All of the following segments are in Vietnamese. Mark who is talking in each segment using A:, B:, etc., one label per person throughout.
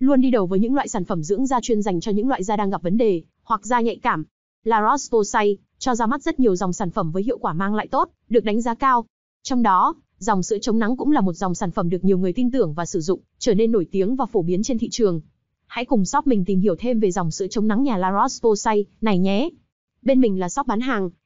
A: luôn đi đầu với những loại sản phẩm dưỡng da chuyên dành cho những loại da đang gặp vấn đề hoặc da nhạy cảm. La Roche-Posay cho ra mắt rất nhiều dòng sản phẩm với hiệu quả mang lại tốt, được đánh giá cao. Trong đó, dòng sữa chống nắng cũng là một dòng sản phẩm được nhiều người tin tưởng và sử dụng, trở nên nổi tiếng và phổ biến trên thị trường. Hãy cùng shop mình tìm hiểu thêm về dòng sữa chống nắng nhà La Roche-Posay này nhé. Bên mình là shop bán hàng,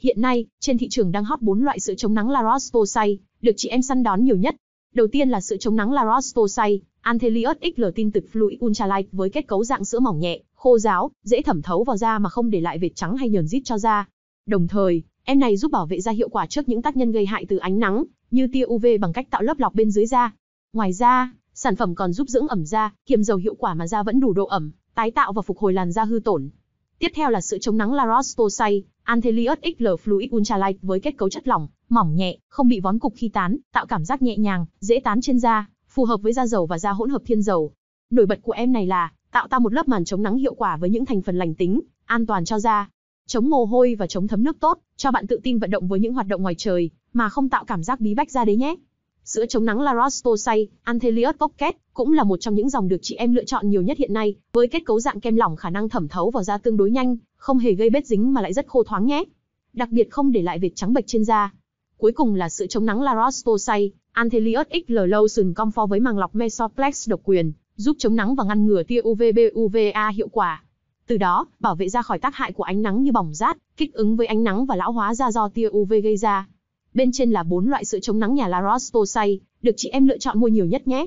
A: Hiện nay, trên thị trường đang hot 4 loại sữa chống nắng La Roche-Posay, được chị em săn đón nhiều nhất. Đầu tiên là sữa chống nắng La Roche-Posay, Anthelios XL tin tực Fluid Ultralight với kết cấu dạng sữa mỏng nhẹ, khô ráo, dễ thẩm thấu vào da mà không để lại vệt trắng hay nhờn rít cho da. Đồng thời, em này giúp bảo vệ da hiệu quả trước những tác nhân gây hại từ ánh nắng, như tia UV bằng cách tạo lớp lọc bên dưới da. Ngoài ra, sản phẩm còn giúp dưỡng ẩm da, kiềm dầu hiệu quả mà da vẫn đủ độ ẩm, tái tạo và phục hồi làn da hư tổn. Tiếp theo là sữa chống nắng La Roche Posay, Anthelius XL Fluid Ultra Light với kết cấu chất lỏng, mỏng nhẹ, không bị vón cục khi tán, tạo cảm giác nhẹ nhàng, dễ tán trên da, phù hợp với da dầu và da hỗn hợp thiên dầu. Nổi bật của em này là tạo ra một lớp màn chống nắng hiệu quả với những thành phần lành tính, an toàn cho da, chống mồ hôi và chống thấm nước tốt, cho bạn tự tin vận động với những hoạt động ngoài trời mà không tạo cảm giác bí bách da đấy nhé. Sữa chống nắng La Roche-Posay, Anthelius Pocket cũng là một trong những dòng được chị em lựa chọn nhiều nhất hiện nay, với kết cấu dạng kem lỏng khả năng thẩm thấu vào da tương đối nhanh, không hề gây bết dính mà lại rất khô thoáng nhé. Đặc biệt không để lại vệt trắng bệch trên da. Cuối cùng là sữa chống nắng La Roche-Posay, Anthelios XL Lotion Comfort với màng lọc Mesoplex độc quyền, giúp chống nắng và ngăn ngừa tia UVB UVA hiệu quả. Từ đó, bảo vệ da khỏi tác hại của ánh nắng như bỏng rát, kích ứng với ánh nắng và lão hóa da do tia UV gây ra. Bên trên là bốn loại sữa chống nắng nhà La Roche-Posay,
B: được chị em lựa chọn mua nhiều nhất nhé.